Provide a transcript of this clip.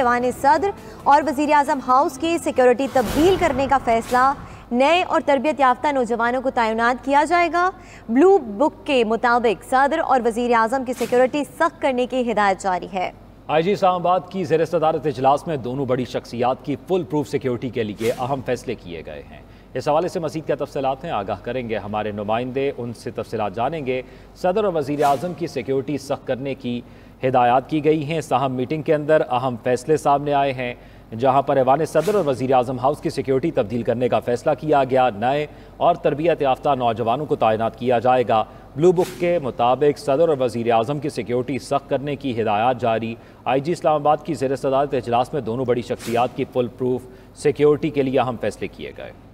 ऐवान सदर और वजीर अजम हाउस की सिक्योरिटी तब्दील करने का फैसला नए और तरबियत याफ्ता नौजवानों को तैनात किया जाएगा ब्लू बुक के मुताबिक सदर और वजीर अजम की सिक्योरिटी सख्त करने की हिदायत जारी है आई जी इस्लामाबाद की जेर सदारत इजलास में दोनों बड़ी शख्सियात की फुल प्रूफ सिक्योरिटी के लिए अहम फैसले किए गए हैं इस हवाले से मजीद क्या तफसलत हैं आगाह करेंगे हमारे नुमाइंदे उनसे तफसलत जानेंगे सदर और वज़ी अजम की सिक्योरिटी सख्त करने की हिदायत की गई हैं साहम मीटिंग के अंदर अहम फैसले सामने आए हैं जहाँ पर ऐवान सदर और वज़ी अजम हाउस की सिक्योरिटी तब्दील करने का फैसला किया गया नए और तरबियत याफ्ता नौजवानों को तैनात किया जाएगा ब्लू बुक के मुताबिक सदर और वज़ी अजम की सिक्योरिटी सख्त करने की हिदायत जारी आई जी इस्लामाबाद की जेर सदारत अजलास में दोनों बड़ी शख्सियात की फुल प्रूफ सिक्योरिटी के लिए अहम फैसले किए गए